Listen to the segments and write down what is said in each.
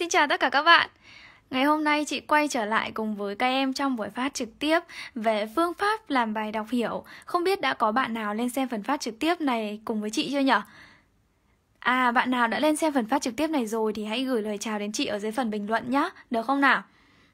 Xin chào tất cả các bạn Ngày hôm nay chị quay trở lại cùng với các em trong buổi phát trực tiếp về phương pháp làm bài đọc hiểu Không biết đã có bạn nào lên xem phần phát trực tiếp này cùng với chị chưa nhở? À bạn nào đã lên xem phần phát trực tiếp này rồi thì hãy gửi lời chào đến chị ở dưới phần bình luận nhé, được không nào?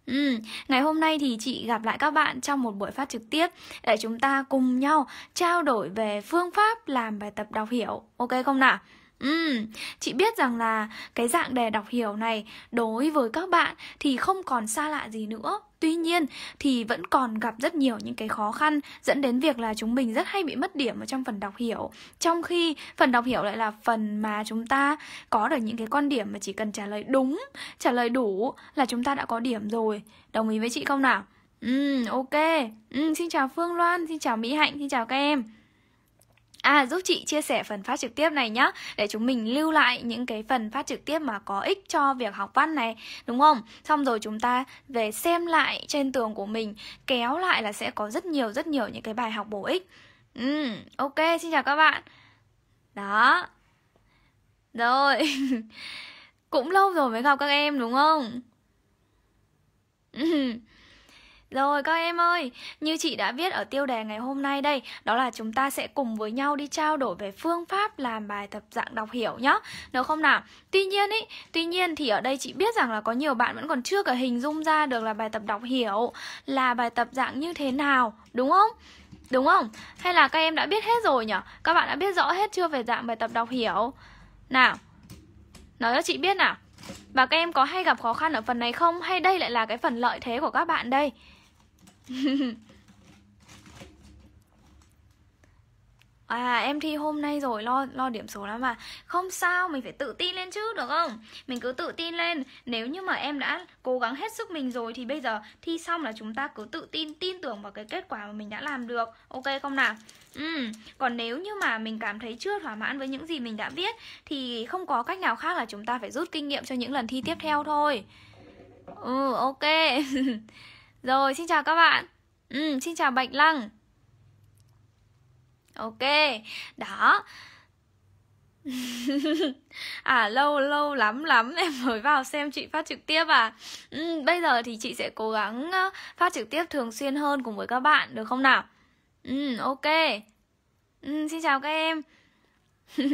Ừ, ngày hôm nay thì chị gặp lại các bạn trong một buổi phát trực tiếp để chúng ta cùng nhau trao đổi về phương pháp làm bài tập đọc hiểu, ok không nào? Ừ, chị biết rằng là cái dạng đề đọc hiểu này đối với các bạn thì không còn xa lạ gì nữa. Tuy nhiên thì vẫn còn gặp rất nhiều những cái khó khăn dẫn đến việc là chúng mình rất hay bị mất điểm ở trong phần đọc hiểu. Trong khi phần đọc hiểu lại là phần mà chúng ta có được những cái con điểm mà chỉ cần trả lời đúng, trả lời đủ là chúng ta đã có điểm rồi. Đồng ý với chị không nào? Ừ, ok. Ừ, xin chào Phương Loan, xin chào Mỹ Hạnh, xin chào các em. À giúp chị chia sẻ phần phát trực tiếp này nhá Để chúng mình lưu lại những cái phần phát trực tiếp mà có ích cho việc học văn này Đúng không? Xong rồi chúng ta về xem lại trên tường của mình Kéo lại là sẽ có rất nhiều rất nhiều những cái bài học bổ ích Ừ, ok, xin chào các bạn Đó Rồi Cũng lâu rồi mới gặp các em đúng không? Ừ. Rồi các em ơi, như chị đã viết ở tiêu đề ngày hôm nay đây, đó là chúng ta sẽ cùng với nhau đi trao đổi về phương pháp làm bài tập dạng đọc hiểu nhá. Được không nào? Tuy nhiên ý, tuy nhiên thì ở đây chị biết rằng là có nhiều bạn vẫn còn chưa cả hình dung ra được là bài tập đọc hiểu là bài tập dạng như thế nào, đúng không? Đúng không? Hay là các em đã biết hết rồi nhỉ? Các bạn đã biết rõ hết chưa về dạng bài tập đọc hiểu? Nào, nói cho chị biết nào. Và các em có hay gặp khó khăn ở phần này không? Hay đây lại là cái phần lợi thế của các bạn đây? À em thi hôm nay rồi lo lo điểm số lắm mà Không sao mình phải tự tin lên chứ được không Mình cứ tự tin lên Nếu như mà em đã cố gắng hết sức mình rồi Thì bây giờ thi xong là chúng ta cứ tự tin Tin tưởng vào cái kết quả mà mình đã làm được Ok không nào ừ. Còn nếu như mà mình cảm thấy chưa thỏa mãn với những gì mình đã viết Thì không có cách nào khác là chúng ta phải rút kinh nghiệm cho những lần thi tiếp theo thôi Ừ ok Rồi, xin chào các bạn. Ừ, xin chào Bạch Lăng. Ok, đó. à lâu lâu lắm lắm em mới vào xem chị phát trực tiếp à ừ, Bây giờ thì chị sẽ cố gắng phát trực tiếp thường xuyên hơn cùng với các bạn được không nào Ừ ok ừ, Xin chào các em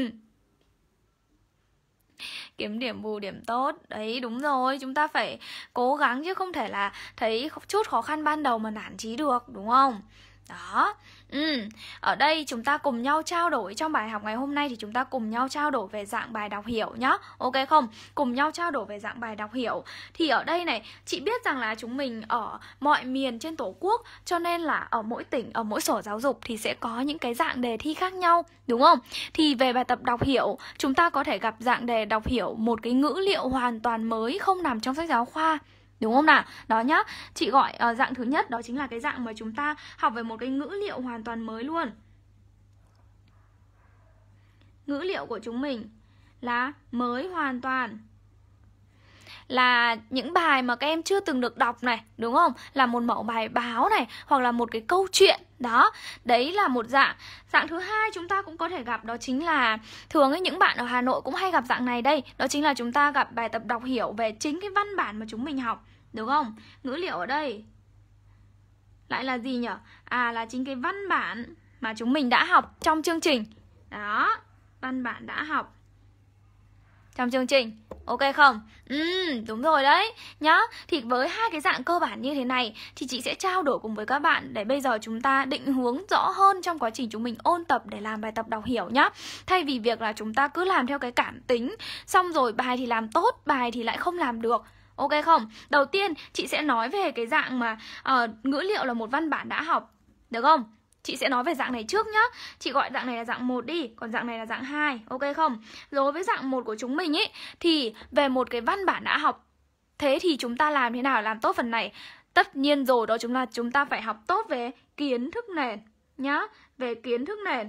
kiếm điểm bù điểm tốt đấy đúng rồi chúng ta phải cố gắng chứ không thể là thấy chút khó khăn ban đầu mà nản trí được đúng không đó Ừ, ở đây chúng ta cùng nhau trao đổi trong bài học ngày hôm nay thì chúng ta cùng nhau trao đổi về dạng bài đọc hiểu nhá. Ok không? Cùng nhau trao đổi về dạng bài đọc hiểu. Thì ở đây này, chị biết rằng là chúng mình ở mọi miền trên Tổ quốc cho nên là ở mỗi tỉnh, ở mỗi sở giáo dục thì sẽ có những cái dạng đề thi khác nhau, đúng không? Thì về bài tập đọc hiểu, chúng ta có thể gặp dạng đề đọc hiểu một cái ngữ liệu hoàn toàn mới không nằm trong sách giáo khoa Đúng không nào? Đó nhá, chị gọi uh, dạng thứ nhất đó chính là cái dạng mà chúng ta học về một cái ngữ liệu hoàn toàn mới luôn Ngữ liệu của chúng mình là mới hoàn toàn là những bài mà các em chưa từng được đọc này đúng không là một mẫu bài báo này hoặc là một cái câu chuyện đó đấy là một dạng dạng thứ hai chúng ta cũng có thể gặp đó chính là thường ấy những bạn ở hà nội cũng hay gặp dạng này đây đó chính là chúng ta gặp bài tập đọc hiểu về chính cái văn bản mà chúng mình học Đúng không? Ngữ liệu ở đây lại là gì nhở? À là chính cái văn bản mà chúng mình đã học trong chương trình. Đó, văn bản đã học trong chương trình. Ok không? Ừ, đúng rồi đấy nhá. Thì với hai cái dạng cơ bản như thế này thì chị sẽ trao đổi cùng với các bạn để bây giờ chúng ta định hướng rõ hơn trong quá trình chúng mình ôn tập để làm bài tập đọc hiểu nhá. Thay vì việc là chúng ta cứ làm theo cái cảm tính xong rồi bài thì làm tốt, bài thì lại không làm được Ok không? Đầu tiên chị sẽ nói về cái dạng mà uh, ngữ liệu là một văn bản đã học Được không? Chị sẽ nói về dạng này trước nhá Chị gọi dạng này là dạng một đi Còn dạng này là dạng hai Ok không? Đối với dạng một của chúng mình ý Thì về một cái văn bản đã học Thế thì chúng ta làm thế nào làm tốt phần này Tất nhiên rồi đó chúng là chúng ta phải học tốt về kiến thức nền nhá Về kiến thức nền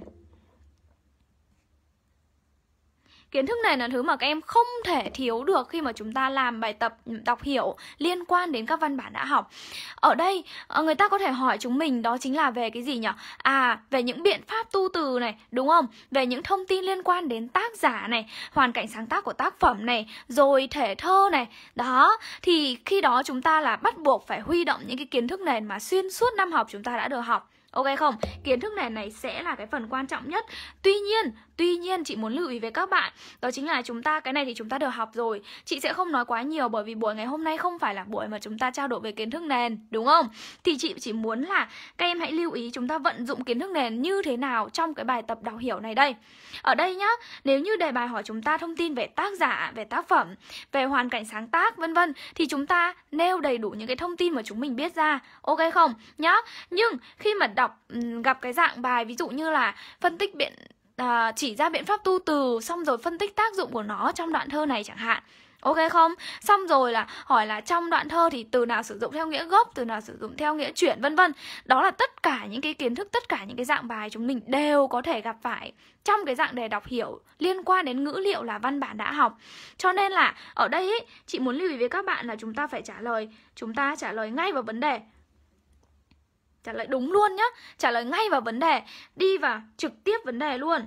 kiến thức này là thứ mà các em không thể thiếu được khi mà chúng ta làm bài tập đọc hiểu liên quan đến các văn bản đã học ở đây ờ, người ta có thể hỏi chúng mình đó chính là về cái gì nhỉ à về những biện pháp tu từ này đúng không về những thông tin liên quan đến tác giả này hoàn cảnh sáng tác của tác phẩm này rồi thể thơ này đó thì khi đó chúng ta là bắt buộc phải huy động những cái kiến thức này mà xuyên suốt năm học chúng ta đã được học ok không kiến thức này này sẽ là cái phần quan trọng nhất tuy nhiên Tuy nhiên chị muốn lưu ý với các bạn Đó chính là chúng ta, cái này thì chúng ta được học rồi Chị sẽ không nói quá nhiều bởi vì buổi ngày hôm nay không phải là buổi mà chúng ta trao đổi về kiến thức nền Đúng không? Thì chị chỉ muốn là các em hãy lưu ý chúng ta vận dụng kiến thức nền như thế nào trong cái bài tập đọc hiểu này đây Ở đây nhá, nếu như đề bài hỏi chúng ta thông tin về tác giả, về tác phẩm, về hoàn cảnh sáng tác vân vân Thì chúng ta nêu đầy đủ những cái thông tin mà chúng mình biết ra Ok không? Nhá, nhưng khi mà đọc gặp cái dạng bài ví dụ như là phân tích biện à, chỉ ra biện pháp tu từ xong rồi phân tích tác dụng của nó trong đoạn thơ này chẳng hạn ok không xong rồi là hỏi là trong đoạn thơ thì từ nào sử dụng theo nghĩa gốc từ nào sử dụng theo nghĩa chuyển vân vân đó là tất cả những cái kiến thức tất cả những cái dạng bài chúng mình đều có thể gặp phải trong cái dạng đề đọc hiểu liên quan đến ngữ liệu là văn bản đã học cho nên là ở đây ý, chị muốn lưu ý với các bạn là chúng ta phải trả lời chúng ta trả lời ngay vào vấn đề Trả lời đúng luôn nhá Trả lời ngay vào vấn đề Đi vào trực tiếp vấn đề luôn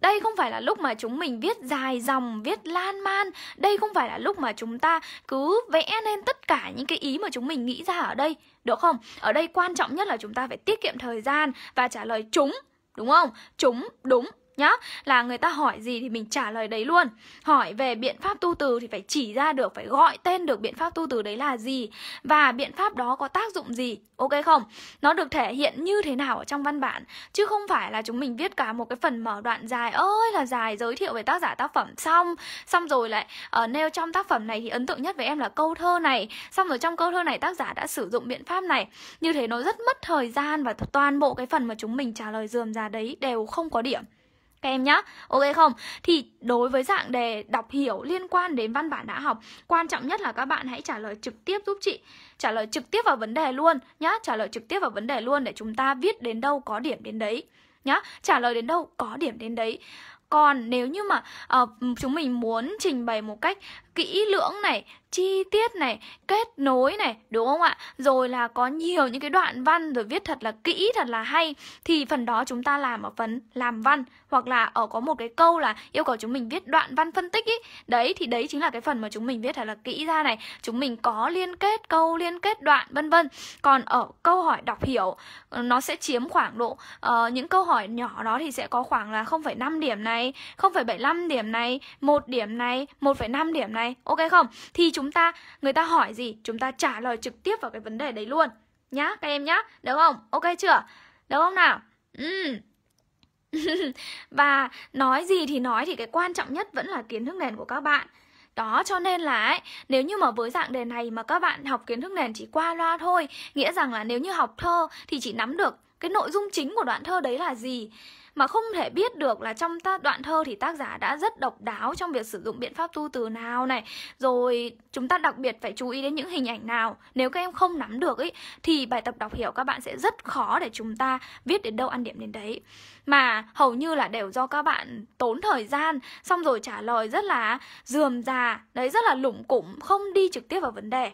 đây không phải là lúc mà chúng mình viết dài dòng, viết lan man Đây không phải là lúc mà chúng ta cứ vẽ nên tất cả những cái ý mà chúng mình nghĩ ra ở đây Được không? Ở đây quan trọng nhất là chúng ta phải tiết kiệm thời gian và trả lời chúng Đúng không? Chúng đúng nhá là người ta hỏi gì thì mình trả lời đấy luôn hỏi về biện pháp tu từ thì phải chỉ ra được phải gọi tên được biện pháp tu từ đấy là gì và biện pháp đó có tác dụng gì ok không nó được thể hiện như thế nào ở trong văn bản chứ không phải là chúng mình viết cả một cái phần mở đoạn dài ơi là dài giới thiệu về tác giả tác phẩm xong xong rồi lại uh, nêu trong tác phẩm này thì ấn tượng nhất với em là câu thơ này xong rồi trong câu thơ này tác giả đã sử dụng biện pháp này như thế nó rất mất thời gian và toàn bộ cái phần mà chúng mình trả lời dườm ra đấy đều không có điểm em nhá ok không thì đối với dạng đề đọc hiểu liên quan đến văn bản đã học quan trọng nhất là các bạn hãy trả lời trực tiếp giúp chị trả lời trực tiếp vào vấn đề luôn nhá trả lời trực tiếp vào vấn đề luôn để chúng ta viết đến đâu có điểm đến đấy nhá trả lời đến đâu có điểm đến đấy còn nếu như mà uh, chúng mình muốn trình bày một cách kỹ lưỡng này chi tiết này kết nối này đúng không ạ rồi là có nhiều những cái đoạn văn rồi viết thật là kỹ thật là hay thì phần đó chúng ta làm ở phần làm văn hoặc là ở có một cái câu là yêu cầu chúng mình viết đoạn văn phân tích ý đấy thì đấy chính là cái phần mà chúng mình viết thật là kỹ ra này chúng mình có liên kết câu liên kết đoạn vân vân còn ở câu hỏi đọc hiểu ờ, nó sẽ chiếm khoảng độ uh, những câu hỏi nhỏ đó thì sẽ có khoảng là 0,5 điểm này 0,75 điểm này một điểm này 1,5 điểm này này ok không thì chúng ta người ta hỏi gì chúng ta trả lời trực tiếp vào cái vấn đề đấy luôn nhá các em nhá được không ok chưa được không nào ừ. và nói gì thì nói thì cái quan trọng nhất vẫn là kiến thức nền của các bạn đó cho nên là ấy, nếu như mà với dạng đề này mà các bạn học kiến thức nền chỉ qua loa thôi nghĩa rằng là nếu như học thơ thì chỉ nắm được cái nội dung chính của đoạn thơ đấy là gì mà không thể biết được là trong tác đoạn thơ thì tác giả đã rất độc đáo trong việc sử dụng biện pháp tu từ nào này rồi chúng ta đặc biệt phải chú ý đến những hình ảnh nào nếu các em không nắm được ấy thì bài tập đọc hiểu các bạn sẽ rất khó để chúng ta viết đến đâu ăn điểm đến đấy mà hầu như là đều do các bạn tốn thời gian xong rồi trả lời rất là dườm già đấy rất là lủng củng không đi trực tiếp vào vấn đề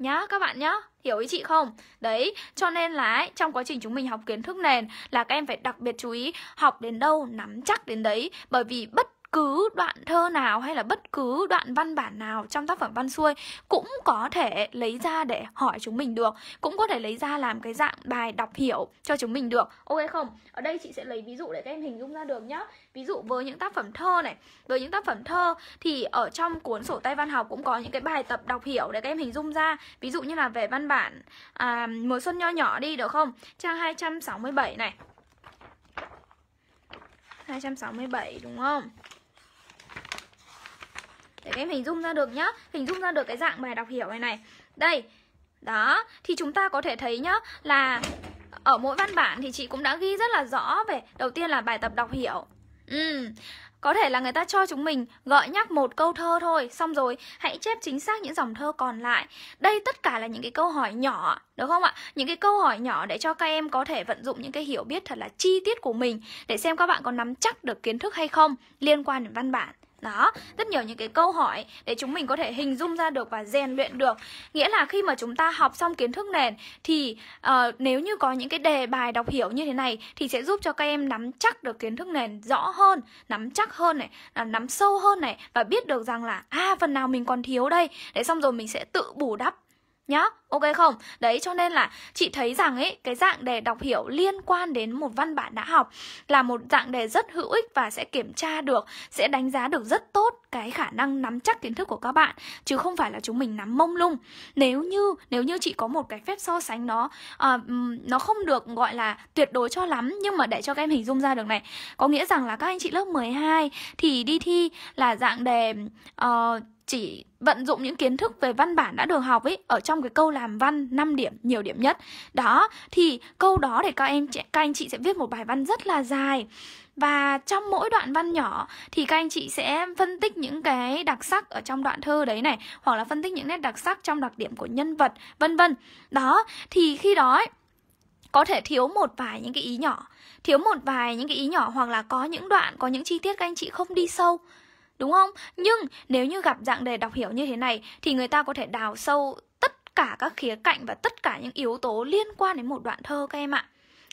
nhá các bạn nhá hiểu ý chị không đấy cho nên là ấy, trong quá trình chúng mình học kiến thức nền là các em phải đặc biệt chú ý học đến đâu nắm chắc đến đấy bởi vì bất cứ đoạn thơ nào hay là bất cứ đoạn văn bản nào trong tác phẩm văn xuôi cũng có thể lấy ra để hỏi chúng mình được cũng có thể lấy ra làm cái dạng bài đọc hiểu cho chúng mình được ok không ở đây chị sẽ lấy ví dụ để các em hình dung ra được nhá ví dụ với những tác phẩm thơ này với những tác phẩm thơ thì ở trong cuốn sổ tay văn học cũng có những cái bài tập đọc hiểu để các em hình dung ra ví dụ như là về văn bản à, mùa xuân nho nhỏ đi được không trang 267 này 267 đúng không? để các em hình dung ra được nhá hình dung ra được cái dạng bài đọc hiểu này này đây đó thì chúng ta có thể thấy nhá là ở mỗi văn bản thì chị cũng đã ghi rất là rõ về đầu tiên là bài tập đọc hiểu ừ có thể là người ta cho chúng mình gợi nhắc một câu thơ thôi xong rồi hãy chép chính xác những dòng thơ còn lại đây tất cả là những cái câu hỏi nhỏ đúng không ạ những cái câu hỏi nhỏ để cho các em có thể vận dụng những cái hiểu biết thật là chi tiết của mình để xem các bạn có nắm chắc được kiến thức hay không liên quan đến văn bản đó rất nhiều những cái câu hỏi để chúng mình có thể hình dung ra được và rèn luyện được nghĩa là khi mà chúng ta học xong kiến thức nền thì uh, nếu như có những cái đề bài đọc hiểu như thế này thì sẽ giúp cho các em nắm chắc được kiến thức nền rõ hơn nắm chắc hơn này nắm sâu hơn này và biết được rằng là a à, phần nào mình còn thiếu đây để xong rồi mình sẽ tự bù đắp nhá ok không đấy cho nên là chị thấy rằng ấy cái dạng đề đọc hiểu liên quan đến một văn bản đã học là một dạng đề rất hữu ích và sẽ kiểm tra được sẽ đánh giá được rất tốt cái khả năng nắm chắc kiến thức của các bạn chứ không phải là chúng mình nắm mông lung nếu như nếu như chị có một cái phép so sánh nó uh, nó không được gọi là tuyệt đối cho lắm nhưng mà để cho các em hình dung ra được này có nghĩa rằng là các anh chị lớp 12 thì đi thi là dạng đề uh, chỉ vận dụng những kiến thức về văn bản đã được học ấy ở trong cái câu làm văn 5 điểm nhiều điểm nhất đó thì câu đó để các em các anh chị sẽ viết một bài văn rất là dài và trong mỗi đoạn văn nhỏ thì các anh chị sẽ phân tích những cái đặc sắc ở trong đoạn thơ đấy này hoặc là phân tích những nét đặc sắc trong đặc điểm của nhân vật vân vân đó thì khi đó ấy, có thể thiếu một vài những cái ý nhỏ thiếu một vài những cái ý nhỏ hoặc là có những đoạn có những chi tiết các anh chị không đi sâu đúng không? Nhưng nếu như gặp dạng đề đọc hiểu như thế này thì người ta có thể đào sâu tất cả các khía cạnh và tất cả những yếu tố liên quan đến một đoạn thơ các em ạ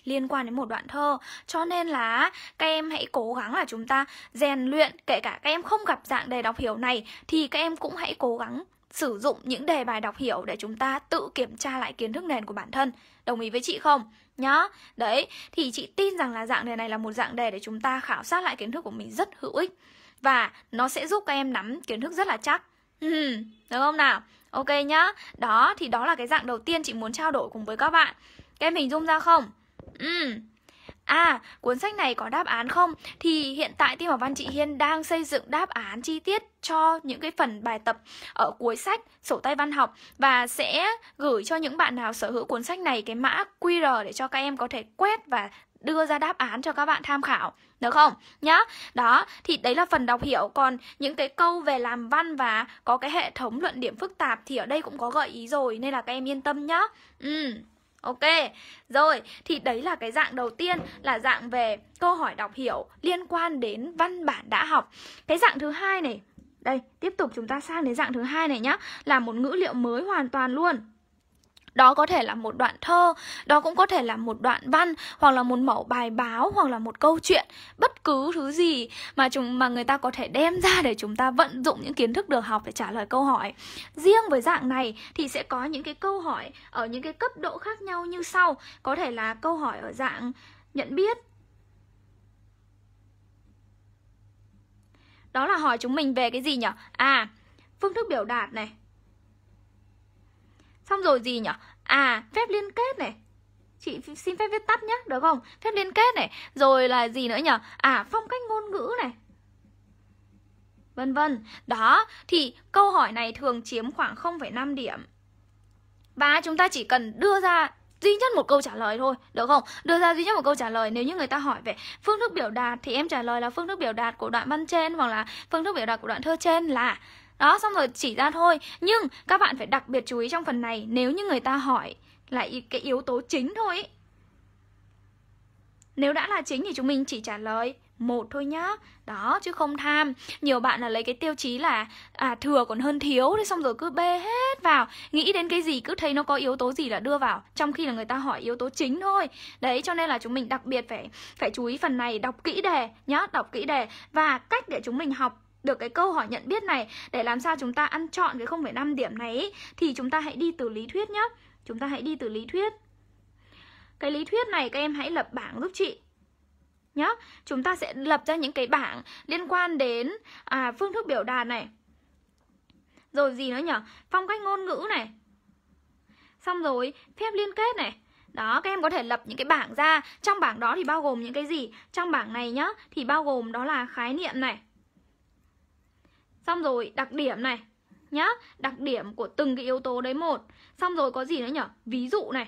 liên quan đến một đoạn thơ cho nên là các em hãy cố gắng là chúng ta rèn luyện kể cả các em không gặp dạng đề đọc hiểu này thì các em cũng hãy cố gắng sử dụng những đề bài đọc hiểu để chúng ta tự kiểm tra lại kiến thức nền của bản thân đồng ý với chị không nhá đấy thì chị tin rằng là dạng đề này là một dạng đề để chúng ta khảo sát lại kiến thức của mình rất hữu ích và nó sẽ giúp các em nắm kiến thức rất là chắc ừ, được không nào ok nhá đó thì đó là cái dạng đầu tiên chị muốn trao đổi cùng với các bạn các em hình dung ra không ừ à cuốn sách này có đáp án không thì hiện tại team học văn chị Hiên đang xây dựng đáp án chi tiết cho những cái phần bài tập ở cuối sách sổ tay văn học và sẽ gửi cho những bạn nào sở hữu cuốn sách này cái mã QR để cho các em có thể quét và đưa ra đáp án cho các bạn tham khảo được không nhá đó thì đấy là phần đọc hiểu còn những cái câu về làm văn và có cái hệ thống luận điểm phức tạp thì ở đây cũng có gợi ý rồi nên là các em yên tâm nhá ừ Ok, rồi thì đấy là cái dạng đầu tiên là dạng về câu hỏi đọc hiểu liên quan đến văn bản đã học. Cái dạng thứ hai này, đây, tiếp tục chúng ta sang đến dạng thứ hai này nhá, là một ngữ liệu mới hoàn toàn luôn đó có thể là một đoạn thơ đó cũng có thể là một đoạn văn hoặc là một mẫu bài báo hoặc là một câu chuyện bất cứ thứ gì mà chúng mà người ta có thể đem ra để chúng ta vận dụng những kiến thức được học để trả lời câu hỏi riêng với dạng này thì sẽ có những cái câu hỏi ở những cái cấp độ khác nhau như sau có thể là câu hỏi ở dạng nhận biết đó là hỏi chúng mình về cái gì nhỉ à phương thức biểu đạt này Xong rồi gì nhỉ? À, phép liên kết này. Chị xin phép viết tắt nhá, được không? Phép liên kết này, rồi là gì nữa nhỉ? À, phong cách ngôn ngữ này. Vân vân. Đó, thì câu hỏi này thường chiếm khoảng 0,5 điểm. Và chúng ta chỉ cần đưa ra duy nhất một câu trả lời thôi, được không? Đưa ra duy nhất một câu trả lời nếu như người ta hỏi về phương thức biểu đạt thì em trả lời là phương thức biểu đạt của đoạn văn trên hoặc là phương thức biểu đạt của đoạn thơ trên là đó xong rồi chỉ ra thôi nhưng các bạn phải đặc biệt chú ý trong phần này nếu như người ta hỏi là cái yếu tố chính thôi nếu đã là chính thì chúng mình chỉ trả lời một thôi nhá đó chứ không tham nhiều bạn là lấy cái tiêu chí là à thừa còn hơn thiếu đi xong rồi cứ bê hết vào nghĩ đến cái gì cứ thấy nó có yếu tố gì là đưa vào trong khi là người ta hỏi yếu tố chính thôi đấy cho nên là chúng mình đặc biệt phải phải chú ý phần này đọc kỹ đề nhá đọc kỹ đề và cách để chúng mình học được cái câu hỏi nhận biết này để làm sao chúng ta ăn chọn cái 0,5 điểm này ấy, thì chúng ta hãy đi từ lý thuyết nhá Chúng ta hãy đi từ lý thuyết. Cái lý thuyết này các em hãy lập bảng giúp chị nhá. Chúng ta sẽ lập ra những cái bảng liên quan đến à, phương thức biểu đạt này. Rồi gì nữa nhỉ? Phong cách ngôn ngữ này. Xong rồi, phép liên kết này. Đó, các em có thể lập những cái bảng ra Trong bảng đó thì bao gồm những cái gì? Trong bảng này nhá, thì bao gồm đó là khái niệm này Xong rồi đặc điểm này nhá Đặc điểm của từng cái yếu tố đấy một Xong rồi có gì nữa nhở Ví dụ này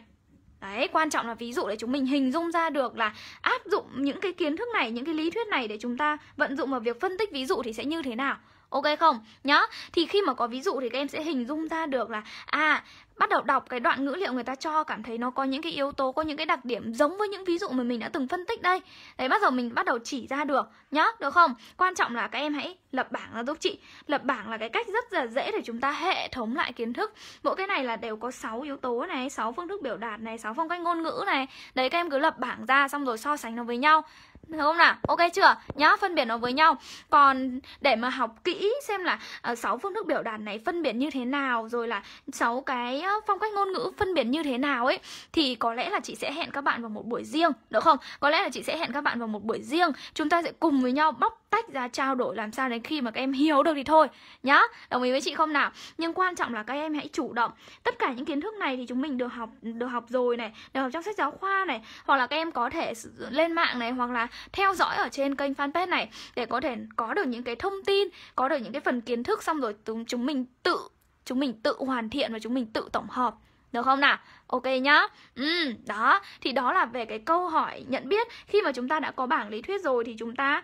Đấy, quan trọng là ví dụ để chúng mình hình dung ra được là áp dụng những cái kiến thức này, những cái lý thuyết này để chúng ta vận dụng vào việc phân tích ví dụ thì sẽ như thế nào ok không Nhớ. thì khi mà có ví dụ thì các em sẽ hình dung ra được là à bắt đầu đọc cái đoạn ngữ liệu người ta cho cảm thấy nó có những cái yếu tố có những cái đặc điểm giống với những ví dụ mà mình đã từng phân tích đây đấy bắt đầu mình bắt đầu chỉ ra được nhớ, được không quan trọng là các em hãy lập bảng ra giúp chị lập bảng là cái cách rất là dễ để chúng ta hệ thống lại kiến thức mỗi cái này là đều có 6 yếu tố này 6 phương thức biểu đạt này 6 phong cách ngôn ngữ này đấy các em cứ lập bảng ra xong rồi so sánh nó với nhau được không nào? Ok chưa? Nhớ phân biệt nó với nhau Còn để mà học kỹ xem là ờ, uh, 6 phương thức biểu đạt này phân biệt như thế nào Rồi là 6 cái phong cách ngôn ngữ phân biệt như thế nào ấy Thì có lẽ là chị sẽ hẹn các bạn vào một buổi riêng Được không? Có lẽ là chị sẽ hẹn các bạn vào một buổi riêng Chúng ta sẽ cùng với nhau bóc tách ra trao đổi làm sao đến khi mà các em hiểu được thì thôi Nhá, đồng ý với chị không nào? Nhưng quan trọng là các em hãy chủ động Tất cả những kiến thức này thì chúng mình được học được học rồi này Được học trong sách giáo khoa này Hoặc là các em có thể lên mạng này Hoặc là theo dõi ở trên kênh fanpage này để có thể có được những cái thông tin có được những cái phần kiến thức xong rồi chúng mình tự chúng mình tự hoàn thiện và chúng mình tự tổng hợp được không nào? Ok nhá. Ừ, đó, thì đó là về cái câu hỏi nhận biết. Khi mà chúng ta đã có bảng lý thuyết rồi thì chúng ta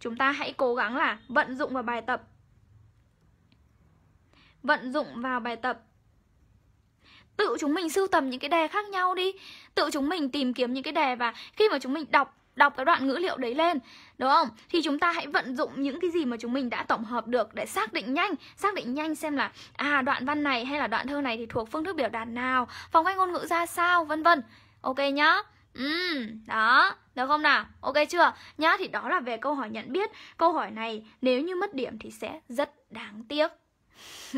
chúng ta hãy cố gắng là vận dụng vào bài tập. Vận dụng vào bài tập. Tự chúng mình sưu tầm những cái đề khác nhau đi Tự chúng mình tìm kiếm những cái đề Và khi mà chúng mình đọc đọc cái đoạn ngữ liệu đấy lên đúng không thì chúng ta hãy vận dụng những cái gì mà chúng mình đã tổng hợp được để xác định nhanh xác định nhanh xem là à đoạn văn này hay là đoạn thơ này thì thuộc phương thức biểu đạt nào phong cách ngôn ngữ ra sao vân vân ok nhá Ừ, đó, được không nào? Ok chưa? Nhá, thì đó là về câu hỏi nhận biết Câu hỏi này nếu như mất điểm thì sẽ rất đáng tiếc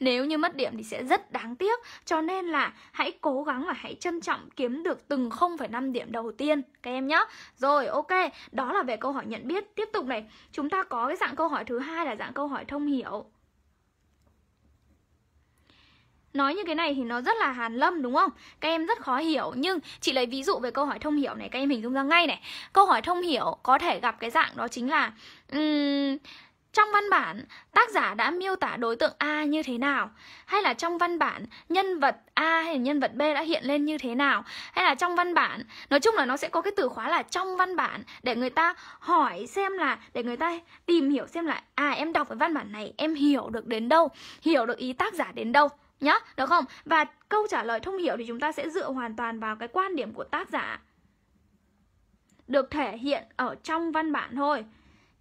Nếu như mất điểm thì sẽ rất đáng tiếc Cho nên là hãy cố gắng và hãy trân trọng kiếm được từng 0,5 điểm đầu tiên Các em nhá. Rồi ok, đó là về câu hỏi nhận biết Tiếp tục này, chúng ta có cái dạng câu hỏi thứ hai là dạng câu hỏi thông hiểu Nói như cái này thì nó rất là hàn lâm đúng không? Các em rất khó hiểu nhưng chị lấy ví dụ về câu hỏi thông hiểu này các em hình dung ra ngay này. Câu hỏi thông hiểu có thể gặp cái dạng đó chính là um, trong văn bản, tác giả đã miêu tả đối tượng A như thế nào? Hay là trong văn bản, nhân vật A hay là nhân vật B đã hiện lên như thế nào? Hay là trong văn bản, nói chung là nó sẽ có cái từ khóa là trong văn bản để người ta hỏi xem là, để người ta tìm hiểu xem là à em đọc cái văn bản này em hiểu được đến đâu, hiểu được ý tác giả đến đâu nhá, được không? Và câu trả lời thông hiểu thì chúng ta sẽ dựa hoàn toàn vào cái quan điểm của tác giả được thể hiện ở trong văn bản thôi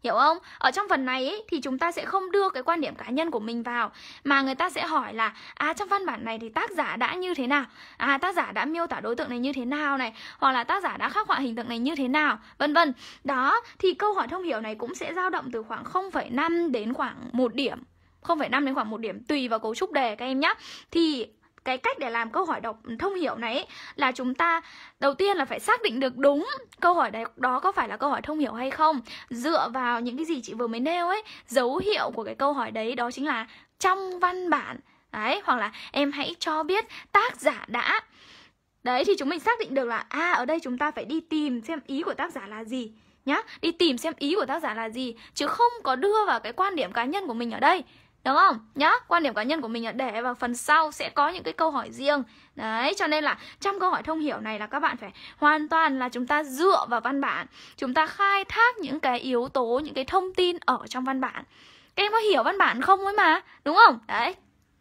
hiểu không ở trong phần này ấy, thì chúng ta sẽ không đưa cái quan điểm cá nhân của mình vào mà người ta sẽ hỏi là à trong văn bản này thì tác giả đã như thế nào à tác giả đã miêu tả đối tượng này như thế nào này hoặc là tác giả đã khắc họa hình tượng này như thế nào vân vân đó thì câu hỏi thông hiểu này cũng sẽ dao động từ khoảng 0,5 đến khoảng một điểm 0,5 đến khoảng một điểm tùy vào cấu trúc đề các em nhé Thì cái cách để làm câu hỏi đọc thông hiểu này ấy, là chúng ta đầu tiên là phải xác định được đúng câu hỏi đấy đó có phải là câu hỏi thông hiểu hay không dựa vào những cái gì chị vừa mới nêu ấy dấu hiệu của cái câu hỏi đấy đó chính là trong văn bản đấy hoặc là em hãy cho biết tác giả đã đấy thì chúng mình xác định được là a à, ở đây chúng ta phải đi tìm xem ý của tác giả là gì nhá đi tìm xem ý của tác giả là gì chứ không có đưa vào cái quan điểm cá nhân của mình ở đây đúng không nhá quan điểm cá nhân của mình là để vào phần sau sẽ có những cái câu hỏi riêng đấy cho nên là trong câu hỏi thông hiểu này là các bạn phải hoàn toàn là chúng ta dựa vào văn bản chúng ta khai thác những cái yếu tố những cái thông tin ở trong văn bản các em có hiểu văn bản không ấy mà đúng không đấy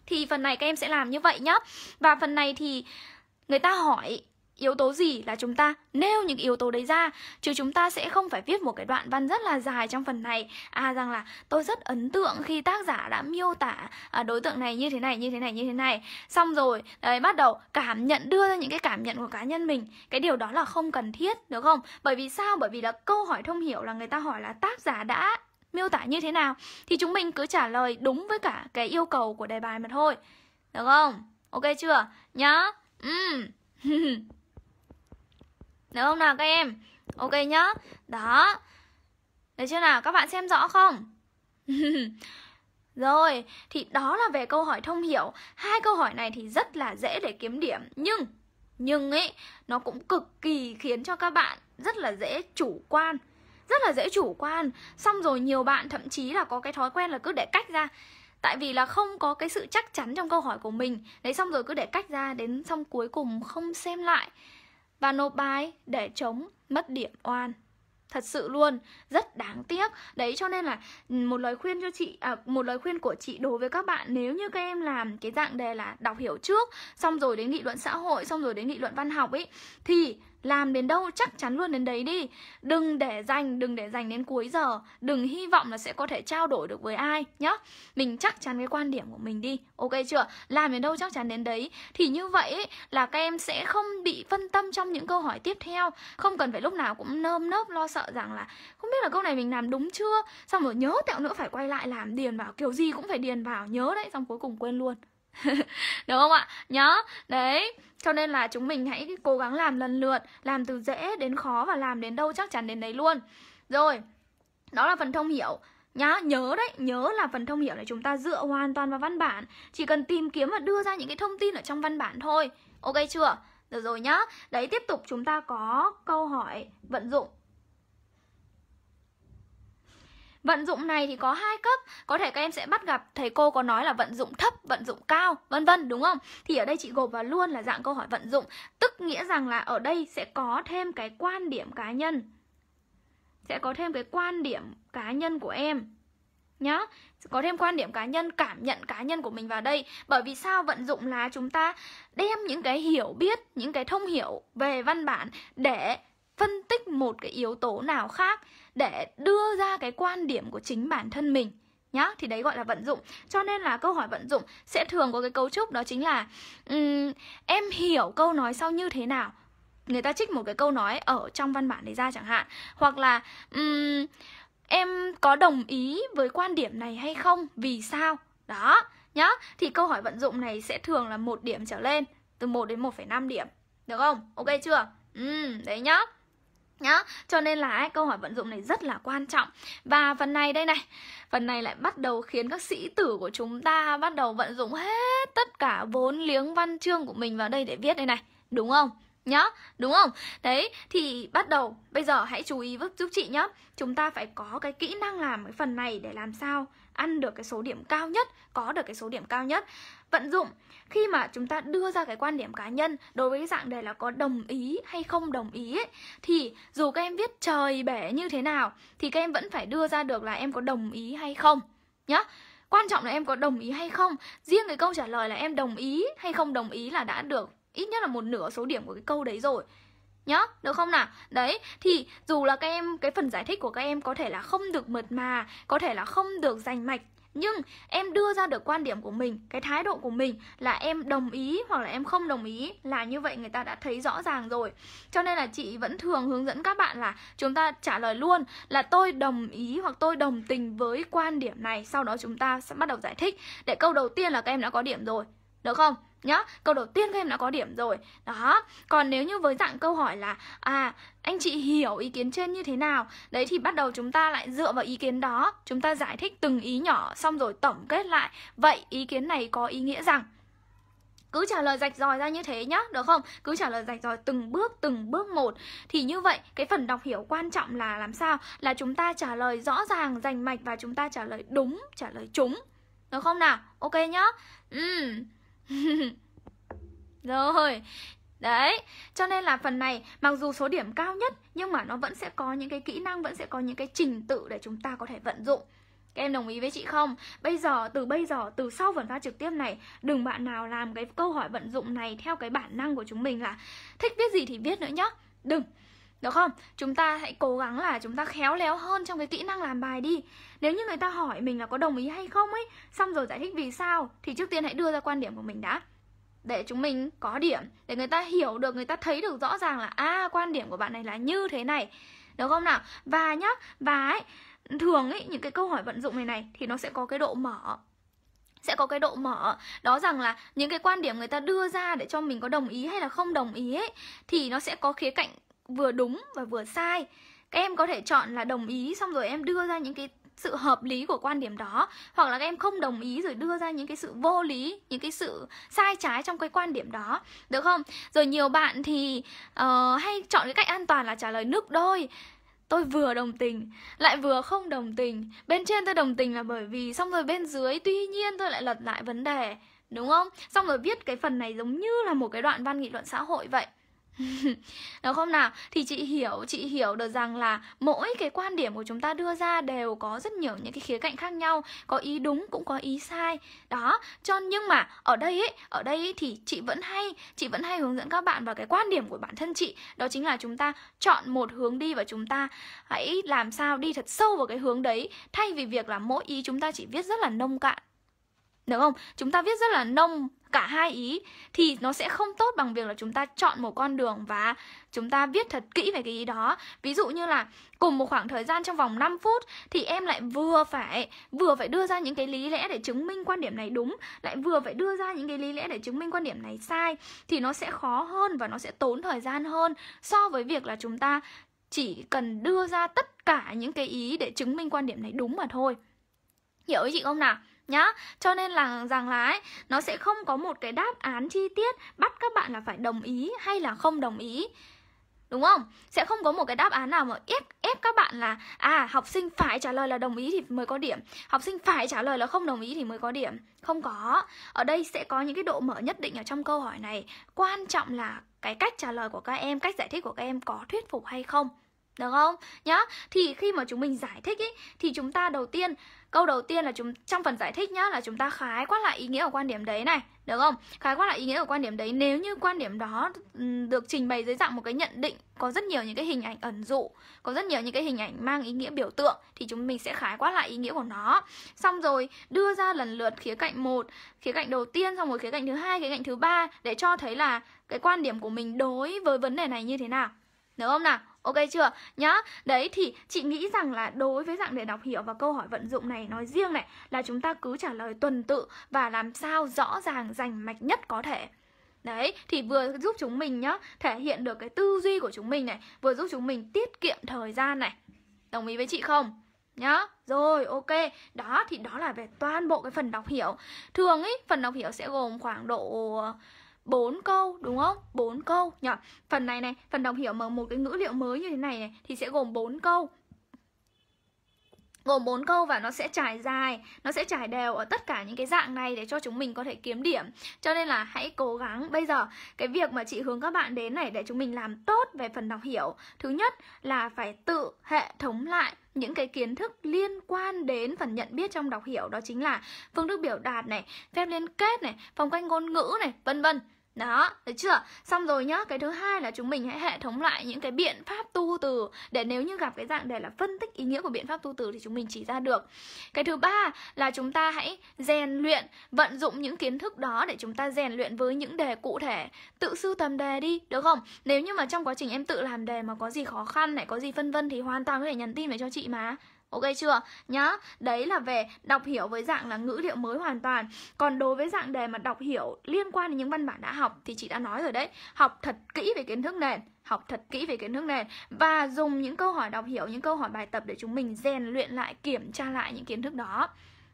thì phần này các em sẽ làm như vậy nhá và phần này thì người ta hỏi yếu tố gì là chúng ta nêu những yếu tố đấy ra chứ chúng ta sẽ không phải viết một cái đoạn văn rất là dài trong phần này à rằng là tôi rất ấn tượng khi tác giả đã miêu tả à, đối tượng này như thế này như thế này như thế này xong rồi đấy bắt đầu cảm nhận đưa ra những cái cảm nhận của cá nhân mình cái điều đó là không cần thiết được không bởi vì sao bởi vì là câu hỏi thông hiểu là người ta hỏi là tác giả đã miêu tả như thế nào thì chúng mình cứ trả lời đúng với cả cái yêu cầu của đề bài mà thôi được không ok chưa nhá ừ Được không nào các em? Ok nhá. Đó. Được chưa nào? Các bạn xem rõ không? Rồi, thì đó là về câu hỏi thông hiểu. Hai câu hỏi này thì rất là dễ để kiếm điểm, nhưng nhưng ấy nó cũng cực kỳ khiến cho các bạn rất là dễ chủ quan rất là dễ chủ quan xong rồi nhiều bạn thậm chí là có cái thói quen là cứ để cách ra tại vì là không có cái sự chắc chắn trong câu hỏi của mình đấy xong rồi cứ để cách ra đến xong cuối cùng không xem lại và nộp bài để chống mất điểm oan thật sự luôn rất đáng tiếc đấy cho nên là ừ, một lời khuyên cho chị à, một lời khuyên của chị đối với các bạn nếu như các em làm cái dạng đề là đọc hiểu trước xong rồi đến nghị luận xã hội xong rồi đến nghị luận văn học ấy thì làm đến đâu chắc chắn luôn đến đấy đi đừng để dành đừng để dành đến cuối giờ đừng hy vọng là sẽ có thể trao đổi được với ai nhá mình chắc chắn cái quan điểm của mình đi ok chưa làm đến đâu chắc chắn đến đấy thì như vậy là các em sẽ không bị phân tâm trong những câu hỏi tiếp theo không cần phải lúc nào cũng nơm nớp lo sợ rằng là không biết là câu này mình làm đúng chưa xong rồi nhớ tẹo nữa phải quay lại làm điền vào kiểu gì cũng phải điền vào nhớ đấy xong cuối cùng quên luôn đúng không ạ nhớ đấy cho nên là chúng mình hãy cố gắng làm lần lượt làm từ dễ đến khó và làm đến đâu chắc chắn đến đấy luôn rồi đó là phần thông hiểu nhá nhớ đấy nhớ là phần thông hiểu là chúng ta dựa hoàn toàn vào văn bản chỉ cần tìm kiếm và đưa ra những cái thông tin ở trong văn bản thôi ok chưa được rồi nhá đấy tiếp tục chúng ta có câu hỏi vận dụng Vận dụng này thì có hai cấp, có thể các em sẽ bắt gặp thầy cô có nói là vận dụng thấp, vận dụng cao, vân vân đúng không? Thì ở đây chị gộp vào luôn là dạng câu hỏi vận dụng, tức nghĩa rằng là ở đây sẽ có thêm cái quan điểm cá nhân. Sẽ có thêm cái quan điểm cá nhân của em nhá có thêm quan điểm cá nhân cảm nhận cá nhân của mình vào đây bởi vì sao vận dụng là chúng ta đem những cái hiểu biết những cái thông hiểu về văn bản để phân tích một cái yếu tố nào khác để đưa ra cái quan điểm của chính bản thân mình nhá thì đấy gọi là vận dụng cho nên là câu hỏi vận dụng sẽ thường có cái cấu trúc đó chính là um, em hiểu câu nói sau như thế nào người ta trích một cái câu nói ở trong văn bản đấy ra chẳng hạn hoặc là um, em có đồng ý với quan điểm này hay không vì sao đó nhá thì câu hỏi vận dụng này sẽ thường là một điểm trở lên từ 1 đến 1,5 điểm được không ok chưa ừ um, đấy nhá nhá cho nên là ấy, câu hỏi vận dụng này rất là quan trọng và phần này đây này phần này lại bắt đầu khiến các sĩ tử của chúng ta bắt đầu vận dụng hết tất cả vốn liếng văn chương của mình vào đây để viết đây này đúng không nhá đúng không đấy thì bắt đầu bây giờ hãy chú ý giúp giúp chị nhá chúng ta phải có cái kỹ năng làm cái phần này để làm sao ăn được cái số điểm cao nhất, có được cái số điểm cao nhất. Vận dụng khi mà chúng ta đưa ra cái quan điểm cá nhân đối với cái dạng đề là có đồng ý hay không đồng ý ấy, thì dù các em viết trời bể như thế nào thì các em vẫn phải đưa ra được là em có đồng ý hay không nhá quan trọng là em có đồng ý hay không riêng cái câu trả lời là em đồng ý hay không đồng ý là đã được ít nhất là một nửa số điểm của cái câu đấy rồi nhá được không nào đấy thì dù là các em cái phần giải thích của các em có thể là không được mượt mà có thể là không được rành mạch nhưng em đưa ra được quan điểm của mình cái thái độ của mình là em đồng ý hoặc là em không đồng ý là như vậy người ta đã thấy rõ ràng rồi cho nên là chị vẫn thường hướng dẫn các bạn là chúng ta trả lời luôn là tôi đồng ý hoặc tôi đồng tình với quan điểm này sau đó chúng ta sẽ bắt đầu giải thích để câu đầu tiên là các em đã có điểm rồi được không nhá câu đầu tiên các em đã có điểm rồi đó còn nếu như với dạng câu hỏi là à anh chị hiểu ý kiến trên như thế nào đấy thì bắt đầu chúng ta lại dựa vào ý kiến đó chúng ta giải thích từng ý nhỏ xong rồi tổng kết lại vậy ý kiến này có ý nghĩa rằng cứ trả lời rạch ròi ra như thế nhá được không cứ trả lời rạch ròi từng bước từng bước một thì như vậy cái phần đọc hiểu quan trọng là làm sao là chúng ta trả lời rõ ràng rành mạch và chúng ta trả lời đúng trả lời trúng được không nào ok nhá ừ uhm. Rồi Đấy, cho nên là phần này mặc dù số điểm cao nhất nhưng mà nó vẫn sẽ có những cái kỹ năng, vẫn sẽ có những cái trình tự để chúng ta có thể vận dụng. Các em đồng ý với chị không? Bây giờ, từ bây giờ, từ sau phần phát trực tiếp này Đừng bạn nào làm cái câu hỏi vận dụng này theo cái bản năng của chúng mình là Thích viết gì thì viết nữa nhá Đừng, được không? Chúng ta hãy cố gắng là chúng ta khéo léo hơn trong cái kỹ năng làm bài đi Nếu như người ta hỏi mình là có đồng ý hay không ấy Xong rồi giải thích vì sao Thì trước tiên hãy đưa ra quan điểm của mình đã để chúng mình có điểm để người ta hiểu được người ta thấy được rõ ràng là a à, quan điểm của bạn này là như thế này được không nào và nhá và ấy thường ấy những cái câu hỏi vận dụng này này thì nó sẽ có cái độ mở sẽ có cái độ mở đó rằng là những cái quan điểm người ta đưa ra để cho mình có đồng ý hay là không đồng ý ấy thì nó sẽ có khía cạnh vừa đúng và vừa sai các em có thể chọn là đồng ý xong rồi em đưa ra những cái sự hợp lý của quan điểm đó hoặc là các em không đồng ý rồi đưa ra những cái sự vô lý những cái sự sai trái trong cái quan điểm đó được không rồi nhiều bạn thì uh, hay chọn cái cách an toàn là trả lời nước đôi tôi vừa đồng tình lại vừa không đồng tình bên trên tôi đồng tình là bởi vì xong rồi bên dưới tuy nhiên tôi lại lật lại vấn đề đúng không xong rồi viết cái phần này giống như là một cái đoạn văn nghị luận xã hội vậy Đúng không nào? Thì chị hiểu, chị hiểu được rằng là mỗi cái quan điểm của chúng ta đưa ra đều có rất nhiều những cái khía cạnh khác nhau, có ý đúng cũng có ý sai. Đó, cho nhưng mà ở đây ấy, ở đây ấy thì chị vẫn hay, chị vẫn hay hướng dẫn các bạn vào cái quan điểm của bản thân chị, đó chính là chúng ta chọn một hướng đi và chúng ta hãy làm sao đi thật sâu vào cái hướng đấy thay vì việc là mỗi ý chúng ta chỉ viết rất là nông cạn. Đúng không? Chúng ta viết rất là nông cả hai ý thì nó sẽ không tốt bằng việc là chúng ta chọn một con đường và chúng ta viết thật kỹ về cái ý đó ví dụ như là cùng một khoảng thời gian trong vòng 5 phút thì em lại vừa phải vừa phải đưa ra những cái lý lẽ để chứng minh quan điểm này đúng lại vừa phải đưa ra những cái lý lẽ để chứng minh quan điểm này sai thì nó sẽ khó hơn và nó sẽ tốn thời gian hơn so với việc là chúng ta chỉ cần đưa ra tất cả những cái ý để chứng minh quan điểm này đúng mà thôi hiểu ý chị không nào nhá cho nên là rằng là ấy, nó sẽ không có một cái đáp án chi tiết bắt các bạn là phải đồng ý hay là không đồng ý đúng không sẽ không có một cái đáp án nào mà ép ép các bạn là à học sinh phải trả lời là đồng ý thì mới có điểm học sinh phải trả lời là không đồng ý thì mới có điểm không có ở đây sẽ có những cái độ mở nhất định ở trong câu hỏi này quan trọng là cái cách trả lời của các em cách giải thích của các em có thuyết phục hay không được không nhá thì khi mà chúng mình giải thích ý, thì chúng ta đầu tiên câu đầu tiên là chúng trong phần giải thích nhá là chúng ta khái quát lại ý nghĩa của quan điểm đấy này được không khái quát lại ý nghĩa của quan điểm đấy nếu như quan điểm đó ừ, được trình bày dưới dạng một cái nhận định có rất nhiều những cái hình ảnh ẩn dụ có rất nhiều những cái hình ảnh mang ý nghĩa biểu tượng thì chúng mình sẽ khái quát lại ý nghĩa của nó xong rồi đưa ra lần lượt khía cạnh một khía cạnh đầu tiên xong rồi khía cạnh thứ hai khía cạnh thứ ba để cho thấy là cái quan điểm của mình đối với vấn đề này như thế nào Đúng không nào? Ok chưa? Nhá, đấy thì chị nghĩ rằng là đối với dạng đề đọc hiểu và câu hỏi vận dụng này nói riêng này là chúng ta cứ trả lời tuần tự và làm sao rõ ràng rành mạch nhất có thể. Đấy, thì vừa giúp chúng mình nhá, thể hiện được cái tư duy của chúng mình này, vừa giúp chúng mình tiết kiệm thời gian này. Đồng ý với chị không? Nhá, rồi ok, đó thì đó là về toàn bộ cái phần đọc hiểu Thường ý, phần đọc hiểu sẽ gồm khoảng độ bốn câu đúng không? bốn câu nhỉ. Phần này này, phần đọc hiểu mà một cái ngữ liệu mới như thế này này thì sẽ gồm bốn câu gồm 4 câu và nó sẽ trải dài, nó sẽ trải đều ở tất cả những cái dạng này để cho chúng mình có thể kiếm điểm. Cho nên là hãy cố gắng bây giờ cái việc mà chị hướng các bạn đến này để chúng mình làm tốt về phần đọc hiểu. Thứ nhất là phải tự hệ thống lại những cái kiến thức liên quan đến phần nhận biết trong đọc hiểu đó chính là phương thức biểu đạt này, phép liên kết này, phong cách ngôn ngữ này, vân vân đó, được chưa? Xong rồi nhá, cái thứ hai là chúng mình hãy hệ thống lại những cái biện pháp tu từ để nếu như gặp cái dạng đề là phân tích ý nghĩa của biện pháp tu từ thì chúng mình chỉ ra được. Cái thứ ba là chúng ta hãy rèn luyện, vận dụng những kiến thức đó để chúng ta rèn luyện với những đề cụ thể, tự sưu tầm đề đi, được không? Nếu như mà trong quá trình em tự làm đề mà có gì khó khăn này, có gì phân vân thì hoàn toàn có thể nhắn tin về cho chị mà. Ok chưa? Nhá, đấy là về đọc hiểu với dạng là ngữ liệu mới hoàn toàn Còn đối với dạng đề mà đọc hiểu liên quan đến những văn bản đã học Thì chị đã nói rồi đấy, học thật kỹ về kiến thức nền học thật kỹ về kiến thức nền và dùng những câu hỏi đọc hiểu, những câu hỏi bài tập để chúng mình rèn luyện lại, kiểm tra lại những kiến thức đó.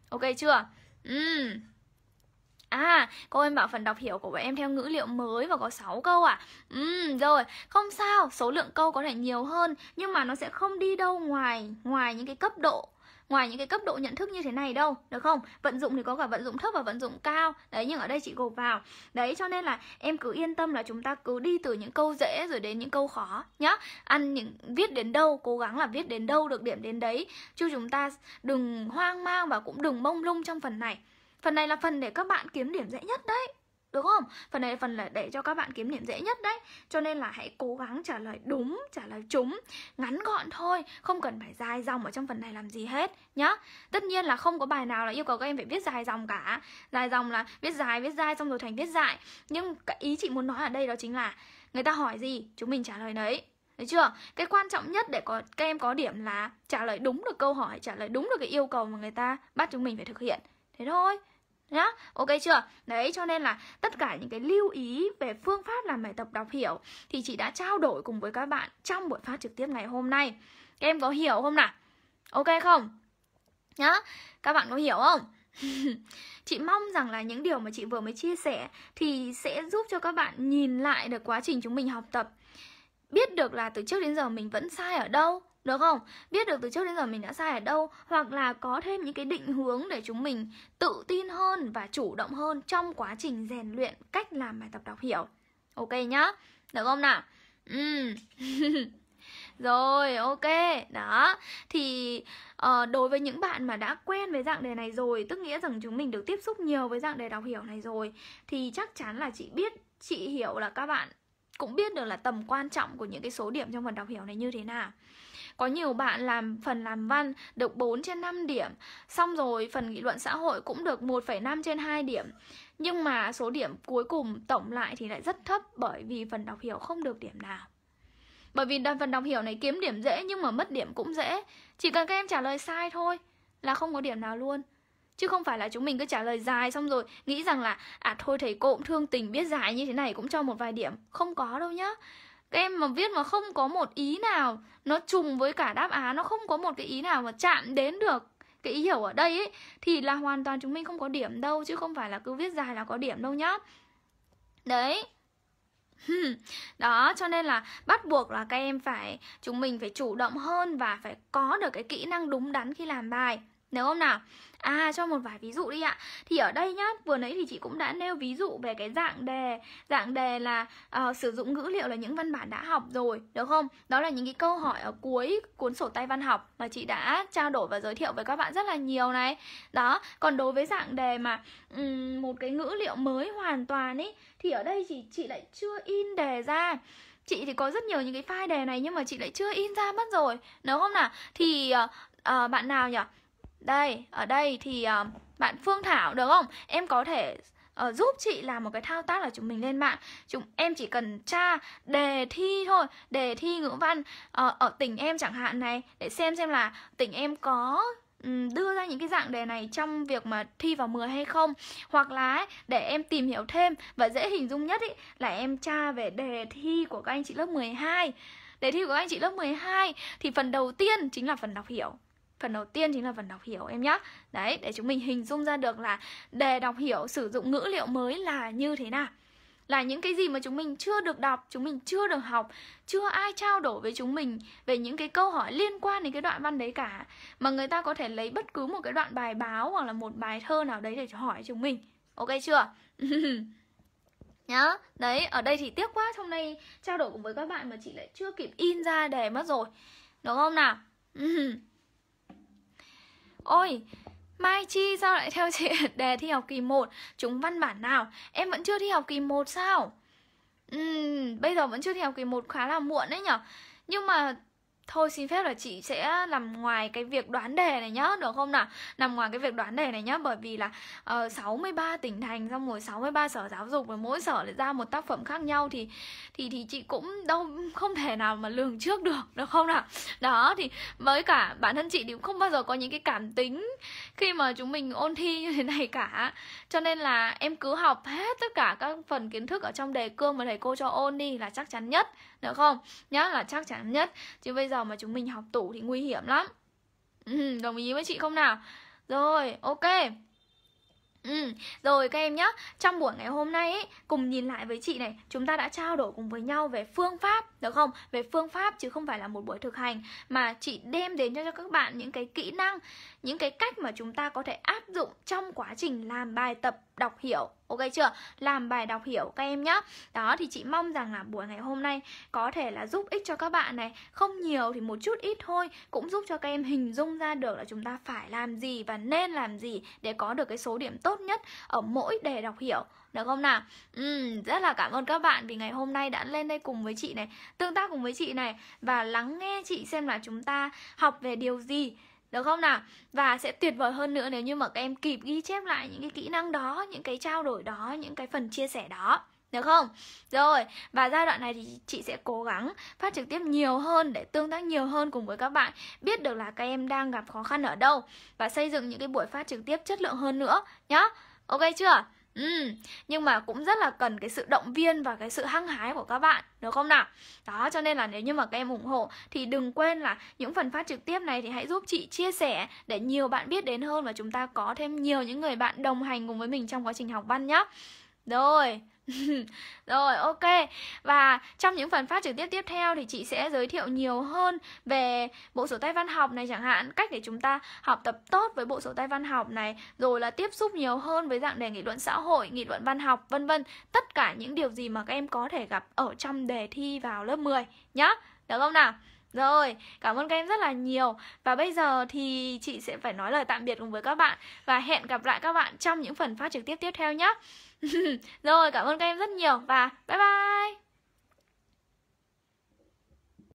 Ok chưa? Ừm. Uhm. À, cô em bảo phần đọc hiểu của bọn em theo ngữ liệu mới và có 6 câu à? Ừ, rồi, không sao, số lượng câu có thể nhiều hơn Nhưng mà nó sẽ không đi đâu ngoài ngoài những cái cấp độ ngoài những cái cấp độ nhận thức như thế này đâu được không vận dụng thì có cả vận dụng thấp và vận dụng cao đấy nhưng ở đây chị gộp vào đấy cho nên là em cứ yên tâm là chúng ta cứ đi từ những câu dễ rồi đến những câu khó nhá ăn những viết đến đâu cố gắng là viết đến đâu được điểm đến đấy chứ chúng ta đừng hoang mang và cũng đừng mông lung trong phần này Phần này là phần để các bạn kiếm điểm dễ nhất đấy Đúng không? Phần này là phần là để cho các bạn kiếm điểm dễ nhất đấy Cho nên là hãy cố gắng trả lời đúng, trả lời trúng Ngắn gọn thôi, không cần phải dài dòng ở trong phần này làm gì hết nhá Tất nhiên là không có bài nào là yêu cầu các em phải viết dài dòng cả Dài dòng là viết dài, viết dài xong rồi thành viết dài. Nhưng cái ý chị muốn nói ở đây đó chính là Người ta hỏi gì, chúng mình trả lời đấy Đấy chưa? Cái quan trọng nhất để có các em có điểm là trả lời đúng được câu hỏi, trả lời đúng được cái yêu cầu mà người ta bắt chúng mình phải thực hiện. Thế thôi nhá ok chưa đấy cho nên là tất cả những cái lưu ý về phương pháp làm bài tập đọc hiểu thì chị đã trao đổi cùng với các bạn trong buổi phát trực tiếp ngày hôm nay các em có hiểu không nào ok không nhá các bạn có hiểu không chị mong rằng là những điều mà chị vừa mới chia sẻ thì sẽ giúp cho các bạn nhìn lại được quá trình chúng mình học tập biết được là từ trước đến giờ mình vẫn sai ở đâu được không? Biết được từ trước đến giờ mình đã sai ở đâu Hoặc là có thêm những cái định hướng để chúng mình tự tin hơn và chủ động hơn Trong quá trình rèn luyện cách làm bài tập đọc hiểu Ok nhá? Được không nào? Ừ. Rồi, ok Đó Thì uh, đối với những bạn mà đã quen với dạng đề này rồi Tức nghĩa rằng chúng mình được tiếp xúc nhiều với dạng đề đọc hiểu này rồi Thì chắc chắn là chị biết Chị hiểu là các bạn cũng biết được là tầm quan trọng của những cái số điểm trong phần đọc hiểu này như thế nào có nhiều bạn làm phần làm văn được 4 trên 5 điểm Xong rồi phần nghị luận xã hội cũng được 1,5 trên 2 điểm Nhưng mà số điểm cuối cùng tổng lại thì lại rất thấp Bởi vì phần đọc hiểu không được điểm nào Bởi vì phần đọc hiểu này kiếm điểm dễ nhưng mà mất điểm cũng dễ Chỉ cần các em trả lời sai thôi là không có điểm nào luôn Chứ không phải là chúng mình cứ trả lời dài xong rồi nghĩ rằng là à thôi thầy cô cũng thương tình biết dài như thế này cũng cho một vài điểm. Không có đâu nhá. Các em mà viết mà không có một ý nào Nó trùng với cả đáp án Nó không có một cái ý nào mà chạm đến được cái ý hiểu ở đây ấy, thì là hoàn toàn chúng mình không có điểm đâu chứ không phải là cứ viết dài là có điểm đâu nhá đấy đó cho nên là bắt buộc là các em phải chúng mình phải chủ động hơn và phải có được cái kỹ năng đúng đắn khi làm bài nếu không nào? À cho một vài ví dụ đi ạ Thì ở đây nhá, vừa nãy thì chị cũng đã nêu ví dụ về cái dạng đề Dạng đề là uh, sử dụng ngữ liệu là những văn bản đã học rồi, được không? Đó là những cái câu hỏi ở cuối cuốn sổ tay văn học Mà chị đã trao đổi và giới thiệu với các bạn rất là nhiều này Đó, còn đối với dạng đề mà um, một cái ngữ liệu mới hoàn toàn ấy Thì ở đây chị, chị lại chưa in đề ra Chị thì có rất nhiều những cái file đề này nhưng mà chị lại chưa in ra mất rồi Đúng không nào? Thì uh, uh, bạn nào nhỉ? Đây, ở đây thì uh, bạn Phương Thảo được không? Em có thể uh, giúp chị làm một cái thao tác là chúng mình lên mạng chúng em chỉ cần tra đề thi thôi đề thi ngữ văn uh, ở tỉnh em chẳng hạn này để xem xem là tỉnh em có đưa ra những cái dạng đề này trong việc mà thi vào 10 hay không hoặc là ấy, để em tìm hiểu thêm và dễ hình dung nhất ý, là em tra về đề thi của các anh chị lớp 12 đề thi của các anh chị lớp 12 thì phần đầu tiên chính là phần đọc hiểu Phần đầu tiên chính là phần đọc hiểu em nhé Đấy, để chúng mình hình dung ra được là đề đọc hiểu sử dụng ngữ liệu mới là như thế nào là những cái gì mà chúng mình chưa được đọc, chúng mình chưa được học, chưa ai trao đổi với chúng mình về những cái câu hỏi liên quan đến cái đoạn văn đấy cả. Mà người ta có thể lấy bất cứ một cái đoạn bài báo hoặc là một bài thơ nào đấy để hỏi chúng mình. Ok chưa? Nhá, đấy, ở đây thì tiếc quá, hôm nay trao đổi cùng với các bạn mà chị lại chưa kịp in ra đề mất rồi. Đúng không nào? Ôi, Mai Chi sao lại theo chị đề thi học kỳ 1 Chúng văn bản nào Em vẫn chưa thi học kỳ 1 sao uhm, Bây giờ vẫn chưa thi học kỳ 1 khá là muộn đấy nhở Nhưng mà thôi xin phép là chị sẽ làm ngoài cái việc đoán đề này nhá được không nào nằm ngoài cái việc đoán đề này nhá bởi vì là ờ, uh, 63 tỉnh thành xong rồi 63 sở giáo dục và mỗi sở lại ra một tác phẩm khác nhau thì thì thì chị cũng đâu không thể nào mà lường trước được được không nào đó thì với cả bản thân chị thì cũng không bao giờ có những cái cảm tính khi mà chúng mình ôn thi như thế này cả cho nên là em cứ học hết tất cả các phần kiến thức ở trong đề cương mà thầy cô cho ôn đi là chắc chắn nhất được không nhá là chắc chắn nhất chứ bây giờ mà chúng mình học tủ thì nguy hiểm lắm ừ, đồng ý với chị không nào rồi ok Ừ, rồi các em nhé, trong buổi ngày hôm nay ấy, cùng nhìn lại với chị này, chúng ta đã trao đổi cùng với nhau về phương pháp được không về phương pháp chứ không phải là một buổi thực hành mà chị đem đến cho các bạn những cái kỹ năng những cái cách mà chúng ta có thể áp dụng trong quá trình làm bài tập đọc hiểu ok chưa làm bài đọc hiểu các em nhé đó thì chị mong rằng là buổi ngày hôm nay có thể là giúp ích cho các bạn này không nhiều thì một chút ít thôi cũng giúp cho các em hình dung ra được là chúng ta phải làm gì và nên làm gì để có được cái số điểm tốt nhất ở mỗi đề đọc hiểu được không nào ừ, rất là cảm ơn các bạn vì ngày hôm nay đã lên đây cùng với chị này tương tác cùng với chị này và lắng nghe chị xem là chúng ta học về điều gì được không nào? Và sẽ tuyệt vời hơn nữa nếu như mà các em kịp ghi chép lại những cái kỹ năng đó, những cái trao đổi đó, những cái phần chia sẻ đó được không? Rồi, và giai đoạn này thì chị sẽ cố gắng phát trực tiếp nhiều hơn để tương tác nhiều hơn cùng với các bạn Biết được là các em đang gặp khó khăn ở đâu Và xây dựng những cái buổi phát trực tiếp chất lượng hơn nữa nhá Ok chưa? Ừ, nhưng mà cũng rất là cần cái sự động viên và cái sự hăng hái của các bạn được không nào đó cho nên là nếu như mà các em ủng hộ thì đừng quên là những phần phát trực tiếp này thì hãy giúp chị chia sẻ để nhiều bạn biết đến hơn và chúng ta có thêm nhiều những người bạn đồng hành cùng với mình trong quá trình học văn nhé rồi Rồi ok Và trong những phần phát trực tiếp tiếp theo thì chị sẽ giới thiệu nhiều hơn về bộ sổ tay văn học này chẳng hạn Cách để chúng ta học tập tốt với bộ sổ tay văn học này Rồi là tiếp xúc nhiều hơn với dạng đề nghị luận xã hội, nghị luận văn học vân vân Tất cả những điều gì mà các em có thể gặp ở trong đề thi vào lớp 10 nhá Được không nào? Rồi, cảm ơn các em rất là nhiều Và bây giờ thì chị sẽ phải nói lời tạm biệt cùng với các bạn Và hẹn gặp lại các bạn trong những phần phát trực tiếp tiếp theo nhé Rồi, cảm ơn các em rất nhiều và bye bye!